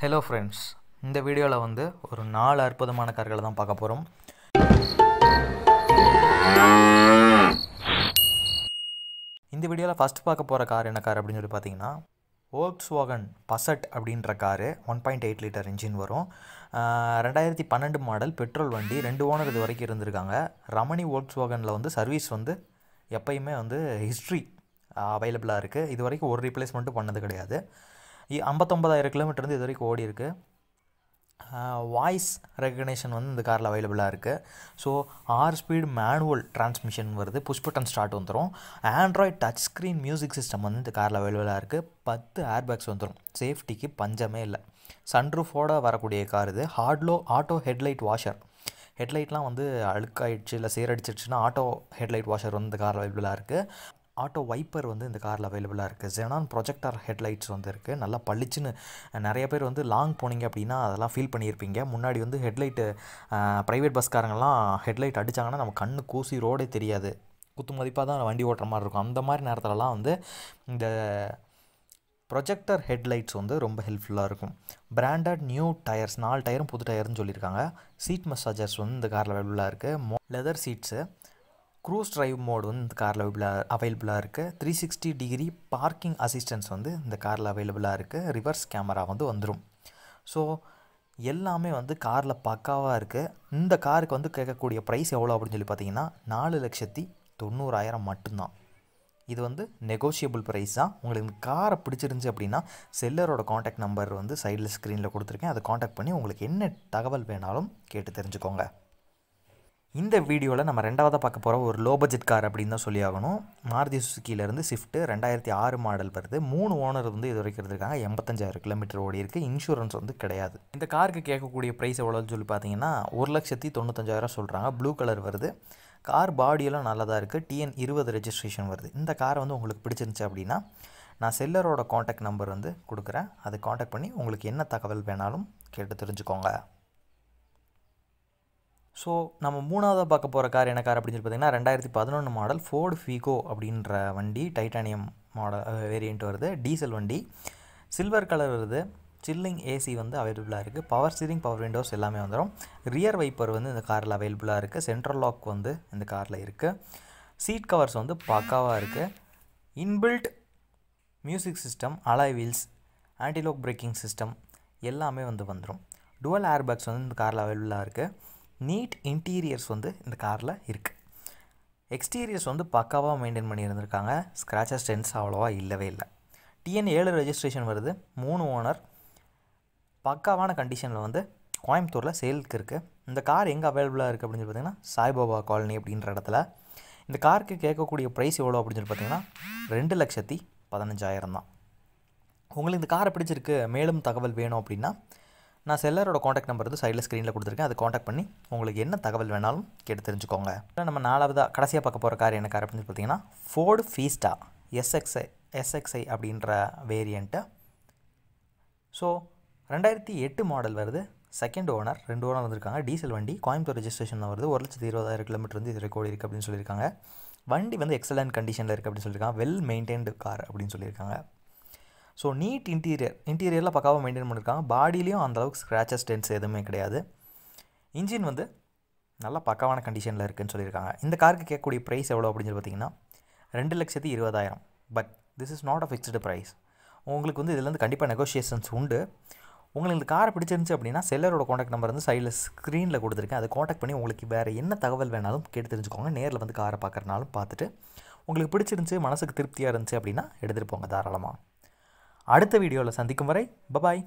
hello friends இந்த வீடியோவில் வந்து ஒரு நாலு அற்புதமான கார்களை தான் பார்க்க போகிறோம் இந்த வீடியோவில் ஃபஸ்ட்டு பார்க்க போகிற கார் என்ன கார் அப்படின்னு சொல்லி பார்த்தீங்கன்னா ஓக்ஸ் வாகன் பசட் அப்படின்ற car one point eight litre engine வரும் ரெண்டாயிரத்தி பன்னெண்டு மாடல் பெட்ரோல் வண்டி ரெண்டு ஓனர் இது வரைக்கும் இருந்திருக்காங்க ரமணி ஓக்ஸ் வாகனில் வந்து சர்வீஸ் வந்து எப்பயுமே வந்து ஹிஸ்ட்ரி அவைலபிளாக இருக்குது இது வரைக்கும் ஒரு ரீப்ளேஸ்மெண்ட்டும் பண்ணது கிடையாது ஐம்பத்தொம்பதாயிரம் கிலோமீட்டர் வந்து இது வரைக்கும் ஓடி இருக்குது வாய்ஸ் ரெக்கக்னேஷன் வந்து இந்த காரில் அவைலபிளாக இருக்குது ஸோ ஆறு ஸ்பீட் மேனுவல் டிரான்ஸ்மிஷன் வருது புஷ் பட்டன் ஸ்டார்ட் வந்துடும் Android touch screen music system வந்து இந்த காரில் அவைலபிளாக இருக்குது பத்து ஏர் பேக்ஸ் வந்துடும் சேஃப்டிக்கு பஞ்சமே இல்லை சன்ரூஃபோட வரக்கூடிய கார் இது ஹார்ட்லோ ஆட்டோ ஹெட்லைட் வாஷர் ஹெட்லைட்லாம் வந்து அழுக்காயிடுச்சு இல்லை சீரடிச்சிடுச்சுன்னா ஆட்டோ ஹெட்லைட் வாஷர் வந்து இந்த காரில் அவைலபிளாக இருக்குது ஆட்டோ வைப்பர் வந்து இந்த காரில் அவைலபிளாக இருக்குது ஜெனான் ப்ரொஜெக்டார் ஹெட்லைட்ஸ் வந்து இருக்குது நல்லா பளிச்சுன்னு நிறைய பேர் வந்து லாங் போனீங்க அப்படின்னா அதெல்லாம் ஃபீல் பண்ணியிருப்பீங்க முன்னாடி வந்து ஹெட்லைட்டு ப்ரைவேட் பஸ்காரங்கெல்லாம் ஹெட்லைட் அடித்தாங்கன்னா நம்ம கண்ணு கூசி ரோடே தெரியாது குத்து மதிப்பாக தான் வண்டி ஓட்டுற மாதிரி இருக்கும் அந்த மாதிரி நேரத்துலலாம் வந்து இந்த ப்ரொஜெக்டர் ஹெட்லைட்ஸ் வந்து ரொம்ப ஹெல்ப்ஃபுல்லாக இருக்கும் பிராண்டட் நியூ டயர்ஸ் நாலு டயரும் புது டயர்னு சொல்லியிருக்காங்க சீட் மசாஜர்ஸ் வந்து இந்த காரில் அவைலபிளாக இருக்குது மோ leather seats cruise drive mode வந்து இந்த காரில் அவைபிளாக அவைலபிளாக இருக்குது three sixty degree parking assistance வந்து இந்த காரில் அவைலபிளாக இருக்குது ரிவர்ஸ் கேமரா வந்து வந்துடும் ஸோ எல்லாமே வந்து காரில் பக்காவாக இருக்குது இந்த காருக்கு வந்து கேட்கக்கூடிய ப்ரைஸ் எவ்வளோ அப்படின்னு சொல்லி பார்த்தீங்கன்னா நாலு லட்சத்தி தொண்ணூறாயிரம் மட்டும்தான் இது வந்து நெகோஷியபிள் ப்ரைஸ் தான் உங்களுக்கு இந்த காரை பிடிச்சிருந்துச்சி அப்படின்னா செல்லரோட காண்டாக்ட் நம்பர் வந்து சைடில் ஸ்க்ரீனில் கொடுத்துருக்கேன் அதை காண்டாக்ட் பண்ணி உங்களுக்கு என்ன தகவல் வேணாலும் கேட்டு தெரிஞ்சுக்கோங்க இந்த வீடியோவில் நம்ம ரெண்டாவதாக பார்க்க போகிற ஒரு லோ பட்ஜெட் கார் அப்படின்னு தான் சொல்லி ஆகணும் மாருதி சுசுக்கியிலேருந்து ஸ்விஃப்ட்டு ரெண்டாயிரத்தி ஆறு மாடல் வருது மூணு ஓனர் வந்து இது வரைக்கும் இருக்காங்க எண்பத்தஞ்சாயிரம் கிலோமீட்டர் ஓடி இருக்குது இன்சூரன்ஸ் வந்து கிடையாது இந்த காருக்கு கேட்கக்கூடிய ப்ரைஸ் எவ்வளோன்னு சொல்லி பார்த்தீங்கன்னா ஒரு லட்சத்தி தொண்ணூத்தஞ்சாயிரம் சொல்கிறாங்க ப்ளூ கலர் வருது கார் பாடியெல்லாம் நல்லா தான் இருக்குது டிஎன் இருபது ரெஜிஸ்ட்ரேஷன் வருது இந்த கார் வந்து உங்களுக்கு பிடிச்சிருந்துச்சு அப்படின்னா நான் செல்லரோட காண்டாக்ட் நம்பர் வந்து கொடுக்குறேன் அதை காண்டாக்ட் பண்ணி உங்களுக்கு என்ன தகவல் வேணாலும் கேட்டு தெரிஞ்சுக்கோங்க ஸோ நம்ம மூணாவதாக பார்க்க போகிற கார் என்ன கார் அப்படின்னு சொல்லி பார்த்திங்கன்னா ரெண்டாயிரத்தி பதினொன்று மாடல் ஃபோர்டு ஃபீகோ அப்படின்ற வண்டி டைட்டானியம் மாடல் வேரியண்ட் வருது டீசல் வண்டி சில்வர் கலர் வருது சில்லிங் ஏசி வந்து அவைலபிளாக இருக்குது பவர் ஸ்டீரிங் பவர் விண்டோஸ் எல்லாமே வந்துடும் ரியர் வைப்பர் வந்து இந்த காரில் அவைலபிளாக இருக்குது சென்ட்ரல் லாக் வந்து இந்த காரில் இருக்குது சீட் கவர்ஸ் வந்து பக்காவாக இருக்குது inbuilt music system alloy wheels antilock braking system எல்லாமே வந்து வந்துடும் டுவல் ஏர் பேக்ஸ் வந்து இந்த காரில் அவைலபிளாக இருக்குது நீட் இன்டீரியர்ஸ் வந்து இந்த காரில் இருக்குது எக்ஸ்டீரியர்ஸ் வந்து பக்காவாக மெயின்டைன் பண்ணி இருந்திருக்காங்க ஸ்க்ராச்சஸ் டென்ஸ் அவ்வளோவா இல்லவே இல்லை டிஎன் ஏழு ரெஜிஸ்ட்ரேஷன் வருது மூணு ஓனர் பக்காவான கண்டிஷனில் வந்து கோயம்புத்தூரில் சேலுக்கு இருக்குது இந்த கார் எங்கே அவைலபிளாக இருக்குது அப்படின்னு சொல்லி பார்த்தீங்கன்னா சாய்பாபா காலனி அப்படின்ற இடத்துல இந்த காருக்கு கேட்கக்கூடிய ப்ரைஸ் எவ்வளோ அப்படின்னு சொல்லி பார்த்தீங்கன்னா ரெண்டு லட்சத்தி பதினஞ்சாயிரம் தான் உங்களுக்கு இந்த காரை பிடிச்சிருக்கு மேலும் தகவல் வேணும் அப்படின்னா நான் செல்லரோட காண்டாக்ட் நம்பர் வந்து சைடில் ஸ்க்ரீனில் கொடுத்துருக்கேன் அதை காண்டாக்ட் பண்ணி உங்களுக்கு என்ன தகவல் வேணாலும் கேட்டு தெரிஞ்சுக்கோங்க நம்ம நாலாவதாக கடைசியாக பார்க்க போகிற கார் என்ன கார் அப்படின்னு சொல்லி பார்த்தீங்கன்னா ஃபோர்டு ஃபீஸ்டா எஸ்எக்ஸ்ஐ எஸ்எக்ஸ்ஐ அப்படின்ற வேரியண்ட்டு ஸோ ரெண்டாயிரத்தி எட்டு மாடல் வருது செகண்ட் ஓனர் ரெண்டு ஓனர் வந்திருக்காங்க டீசல் வண்டி கோயம்புத்தூர் ரெஜிஸ்ட்ரேஷனில் வருது ஒரு லட்சத்து இருபதாயிரம் கிலோமீட்டர் வந்து இது ரெக்கார்டு இருக்குது அப்படின்னு சொல்லியிருக்காங்க வண்டி வந்து எக்ஸலண்ட் கண்டிஷனில் இருக்குது அப்படின்னு சொல்லியிருக்காங்க வெல் மெயின்டைன்டு கார் அப்படின்னு சொல்லியிருக்காங்க ஸோ நீட் இன்டீரியர் இன்டீரியரில் பக்காவாக மெயின்டைன் பண்ணியிருக்காங்க பாடியிலையும் அந்தளவுக்கு ஸ்க்ராச்சஸ் டென்ஸ் எதுவுமே கிடையாது இன்ஜின் வந்து நல்லா பக்காவான கண்டிஷனில் இருக்குதுன்னு சொல்லியிருக்காங்க இந்த காருக்கு கேட்கக்கூடிய ப்ரைஸ் எவ்வளோ அப்படின்னு சொல்லி பார்த்தீங்கன்னா ரெண்டு லட்சத்தி இருபதாயிரம் but this is not a fixed price உங்களுக்கு வந்து இதுலேருந்து கண்டிப்பாக நெகோஷியேஷன்ஸ் உண்டு உங்களுக்கு இந்த காரை பிடிச்சிருந்துச்சு அப்படின்னா செல்லரோட காண்டாக்ட் நம்பர் வந்து சைடில் ஸ்க்ரீனில் கொடுத்துருக்கேன் அதை காண்டாக்ட் பண்ணி உங்களுக்கு வேறு என்ன தகவல் வேணாலும் கேட்டு தெரிஞ்சுக்கோங்க நேரில் வந்து காரை பார்க்குறனாலும் பார்த்துட்டு உங்களுக்கு பிடிச்சிருந்துச்சு மனசுக்கு திருப்தியாக இருந்துச்சு அப்படின்னா எடுத்துகிட்டு போங்க தாராளமாக அடுத்த வீடியோவில் சந்திக்கும் வரை பபாய்